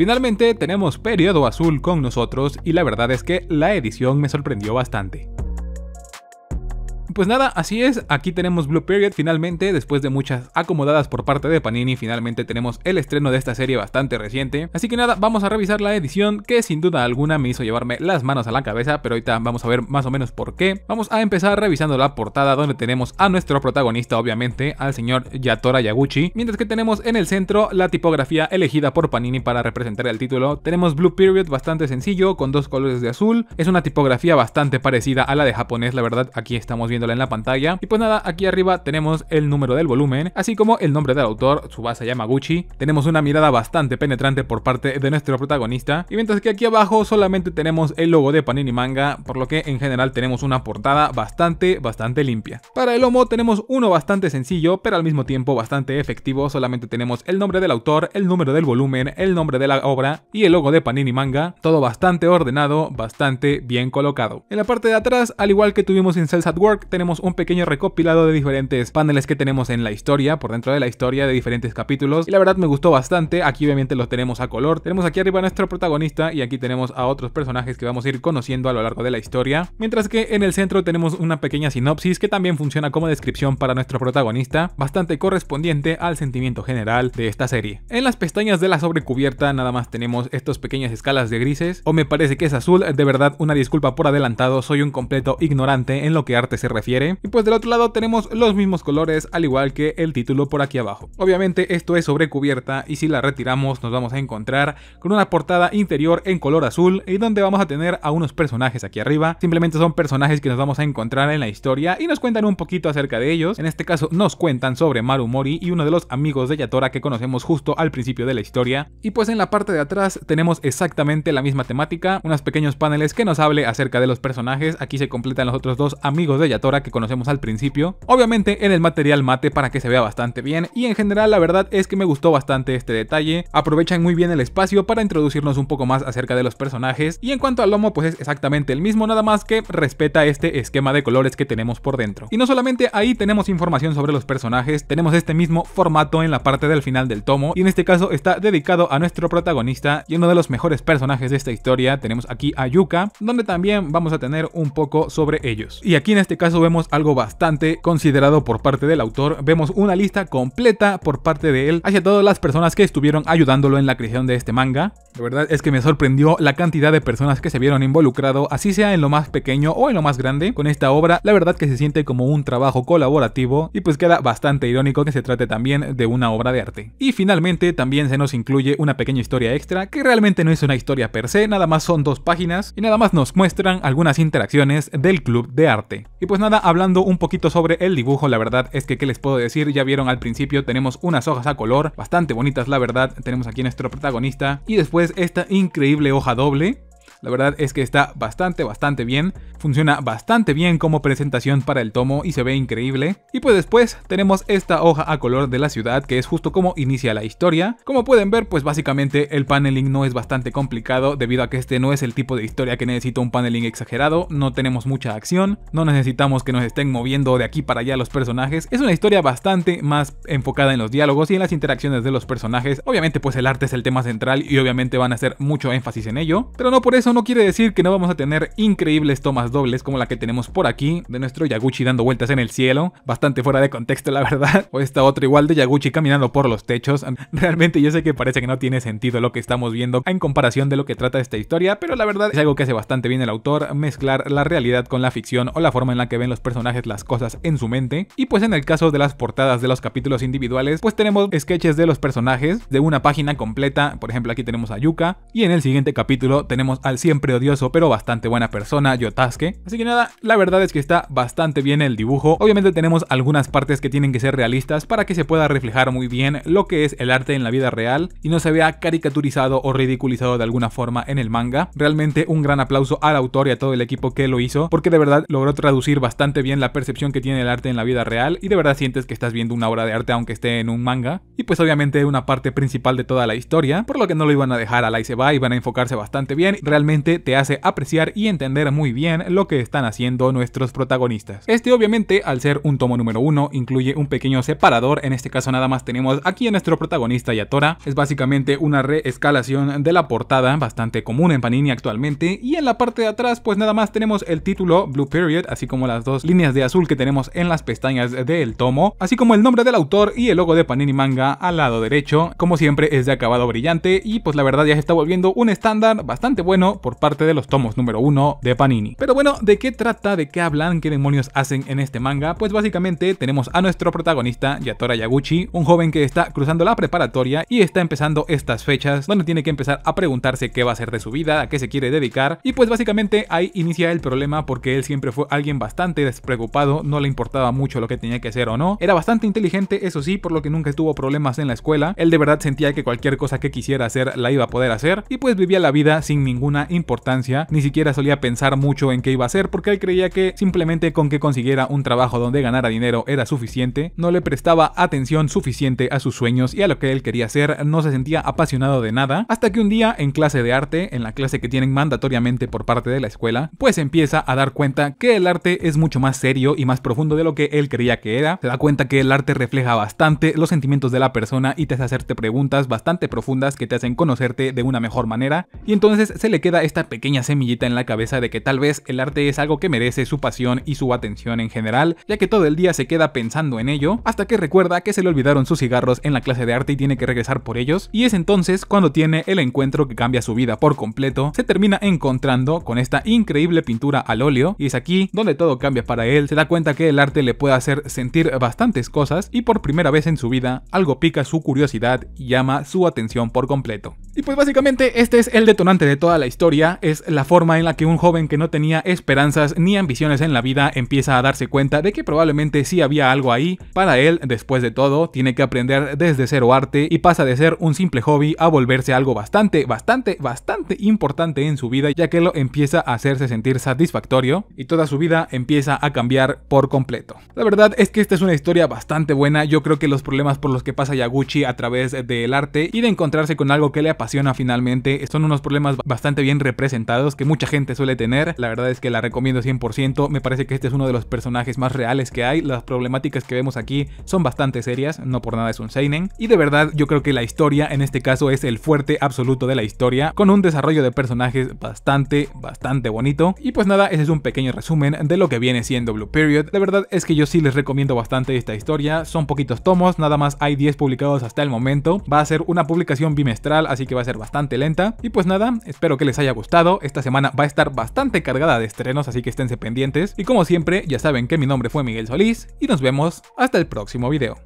Finalmente tenemos Periodo Azul con nosotros y la verdad es que la edición me sorprendió bastante. Pues nada, así es, aquí tenemos Blue Period finalmente, después de muchas acomodadas por parte de Panini, finalmente tenemos el estreno de esta serie bastante reciente. Así que nada, vamos a revisar la edición que sin duda alguna me hizo llevarme las manos a la cabeza, pero ahorita vamos a ver más o menos por qué. Vamos a empezar revisando la portada donde tenemos a nuestro protagonista, obviamente, al señor Yatora Yaguchi, mientras que tenemos en el centro la tipografía elegida por Panini para representar el título. Tenemos Blue Period bastante sencillo, con dos colores de azul, es una tipografía bastante parecida a la de japonés, la verdad, aquí estamos viendo en la pantalla. Y pues nada, aquí arriba tenemos el número del volumen, así como el nombre del autor, Tsubasa Yamaguchi. Tenemos una mirada bastante penetrante por parte de nuestro protagonista. Y mientras que aquí abajo solamente tenemos el logo de Panini Manga, por lo que en general tenemos una portada bastante, bastante limpia. Para el lomo tenemos uno bastante sencillo, pero al mismo tiempo bastante efectivo. Solamente tenemos el nombre del autor, el número del volumen, el nombre de la obra y el logo de Panini Manga. Todo bastante ordenado, bastante bien colocado. En la parte de atrás, al igual que tuvimos en Cells at Work, tenemos un pequeño recopilado de diferentes paneles que tenemos en la historia, por dentro de la historia de diferentes capítulos. Y la verdad me gustó bastante, aquí obviamente los tenemos a color. Tenemos aquí arriba a nuestro protagonista y aquí tenemos a otros personajes que vamos a ir conociendo a lo largo de la historia. Mientras que en el centro tenemos una pequeña sinopsis que también funciona como descripción para nuestro protagonista, bastante correspondiente al sentimiento general de esta serie. En las pestañas de la sobrecubierta nada más tenemos estas pequeñas escalas de grises, o me parece que es azul, de verdad una disculpa por adelantado, soy un completo ignorante en lo que arte se refiere y pues del otro lado tenemos los mismos colores al igual que el título por aquí abajo. Obviamente esto es sobre cubierta y si la retiramos nos vamos a encontrar con una portada interior en color azul y donde vamos a tener a unos personajes aquí arriba. Simplemente son personajes que nos vamos a encontrar en la historia y nos cuentan un poquito acerca de ellos. En este caso nos cuentan sobre Maru Mori y uno de los amigos de Yatora que conocemos justo al principio de la historia. Y pues en la parte de atrás tenemos exactamente la misma temática, unos pequeños paneles que nos hable acerca de los personajes. Aquí se completan los otros dos amigos de Yatora que conocemos al principio, obviamente en el material mate para que se vea bastante bien y en general la verdad es que me gustó bastante este detalle, aprovechan muy bien el espacio para introducirnos un poco más acerca de los personajes y en cuanto al lomo pues es exactamente el mismo nada más que respeta este esquema de colores que tenemos por dentro. Y no solamente ahí tenemos información sobre los personajes, tenemos este mismo formato en la parte del final del tomo y en este caso está dedicado a nuestro protagonista y uno de los mejores personajes de esta historia, tenemos aquí a Yuka, donde también vamos a tener un poco sobre ellos. Y aquí en este caso vemos algo bastante considerado por parte del autor, vemos una lista completa por parte de él hacia todas las personas que estuvieron ayudándolo en la creación de este manga. la verdad es que me sorprendió la cantidad de personas que se vieron involucrado, así sea en lo más pequeño o en lo más grande, con esta obra, la verdad que se siente como un trabajo colaborativo y pues queda bastante irónico que se trate también de una obra de arte. Y finalmente también se nos incluye una pequeña historia extra que realmente no es una historia per se, nada más son dos páginas y nada más nos muestran algunas interacciones del club de arte. Y pues nada hablando un poquito sobre el dibujo, la verdad es que qué les puedo decir, ya vieron al principio tenemos unas hojas a color, bastante bonitas la verdad, tenemos aquí nuestro protagonista y después esta increíble hoja doble la verdad es que está bastante, bastante bien. Funciona bastante bien como presentación para el tomo y se ve increíble. Y pues después tenemos esta hoja a color de la ciudad que es justo como inicia la historia. Como pueden ver, pues básicamente el paneling no es bastante complicado debido a que este no es el tipo de historia que necesita un paneling exagerado. No tenemos mucha acción, no necesitamos que nos estén moviendo de aquí para allá los personajes. Es una historia bastante más enfocada en los diálogos y en las interacciones de los personajes. Obviamente pues el arte es el tema central y obviamente van a hacer mucho énfasis en ello, pero no por eso no quiere decir que no vamos a tener increíbles tomas dobles como la que tenemos por aquí, de nuestro Yaguchi dando vueltas en el cielo, bastante fuera de contexto la verdad, o esta otra igual de Yaguchi caminando por los techos. Realmente yo sé que parece que no tiene sentido lo que estamos viendo en comparación de lo que trata esta historia, pero la verdad es algo que hace bastante bien el autor, mezclar la realidad con la ficción o la forma en la que ven los personajes las cosas en su mente. Y pues en el caso de las portadas de los capítulos individuales, pues tenemos sketches de los personajes de una página completa, por ejemplo aquí tenemos a Yuka, y en el siguiente capítulo tenemos al siempre odioso, pero bastante buena persona, Yotasuke. Así que nada, la verdad es que está bastante bien el dibujo. Obviamente tenemos algunas partes que tienen que ser realistas para que se pueda reflejar muy bien lo que es el arte en la vida real y no se vea caricaturizado o ridiculizado de alguna forma en el manga. Realmente un gran aplauso al autor y a todo el equipo que lo hizo, porque de verdad logró traducir bastante bien la percepción que tiene el arte en la vida real y de verdad sientes que estás viendo una obra de arte aunque esté en un manga. Y pues obviamente una parte principal de toda la historia, por lo que no lo iban a dejar a la y se va y van a enfocarse bastante bien. Realmente te hace apreciar y entender muy bien lo que están haciendo nuestros protagonistas. Este obviamente, al ser un tomo número uno, incluye un pequeño separador, en este caso nada más tenemos aquí a nuestro protagonista Yatora, es básicamente una reescalación de la portada, bastante común en Panini actualmente, y en la parte de atrás pues nada más tenemos el título Blue Period, así como las dos líneas de azul que tenemos en las pestañas del tomo, así como el nombre del autor y el logo de Panini Manga al lado derecho, como siempre es de acabado brillante y pues la verdad ya se está volviendo un estándar bastante bueno por parte de los tomos número 1 de Panini. Pero bueno, ¿de qué trata? ¿De qué hablan? ¿Qué demonios hacen en este manga? Pues básicamente tenemos a nuestro protagonista, Yatora Yaguchi, un joven que está cruzando la preparatoria y está empezando estas fechas donde tiene que empezar a preguntarse qué va a hacer de su vida, a qué se quiere dedicar y pues básicamente ahí inicia el problema porque él siempre fue alguien bastante despreocupado, no le importaba mucho lo que tenía que hacer o no, era bastante inteligente eso sí, por lo que nunca tuvo problemas en la escuela, él de verdad sentía que cualquier cosa que quisiera hacer la iba a poder hacer y pues vivía la vida sin ninguna importancia, ni siquiera solía pensar mucho en qué iba a hacer porque él creía que simplemente con que consiguiera un trabajo donde ganara dinero era suficiente, no le prestaba atención suficiente a sus sueños y a lo que él quería hacer, no se sentía apasionado de nada, hasta que un día en clase de arte, en la clase que tienen mandatoriamente por parte de la escuela, pues empieza a dar cuenta que el arte es mucho más serio y más profundo de lo que él creía que era, se da cuenta que el arte refleja bastante los sentimientos de la persona y te hace hacerte preguntas bastante profundas que te hacen conocerte de una mejor manera, y entonces se le queda esta pequeña semillita en la cabeza de que tal vez el arte es algo que merece su pasión y su atención en general, ya que todo el día se queda pensando en ello, hasta que recuerda que se le olvidaron sus cigarros en la clase de arte y tiene que regresar por ellos, y es entonces cuando tiene el encuentro que cambia su vida por completo, se termina encontrando con esta increíble pintura al óleo, y es aquí donde todo cambia para él, se da cuenta que el arte le puede hacer sentir bastantes cosas, y por primera vez en su vida, algo pica su curiosidad y llama su atención por completo. Y pues básicamente este es el detonante de toda la historia historia es la forma en la que un joven que no tenía esperanzas ni ambiciones en la vida empieza a darse cuenta de que probablemente sí había algo ahí. Para él, después de todo, tiene que aprender desde cero arte y pasa de ser un simple hobby a volverse algo bastante, bastante, bastante importante en su vida ya que lo empieza a hacerse sentir satisfactorio y toda su vida empieza a cambiar por completo. La verdad es que esta es una historia bastante buena, yo creo que los problemas por los que pasa Yaguchi a través del arte y de encontrarse con algo que le apasiona finalmente son unos problemas bastante bien representados que mucha gente suele tener. La verdad es que la recomiendo 100%. Me parece que este es uno de los personajes más reales que hay. Las problemáticas que vemos aquí son bastante serias, no por nada es un seinen. Y de verdad yo creo que la historia en este caso es el fuerte absoluto de la historia, con un desarrollo de personajes bastante, bastante bonito. Y pues nada, ese es un pequeño resumen de lo que viene siendo Blue Period. La verdad es que yo sí les recomiendo bastante esta historia. Son poquitos tomos, nada más hay 10 publicados hasta el momento. Va a ser una publicación bimestral, así que va a ser bastante lenta. Y pues nada, espero que les haya gustado, esta semana va a estar bastante cargada de estrenos así que esténse pendientes y como siempre ya saben que mi nombre fue Miguel Solís y nos vemos hasta el próximo video.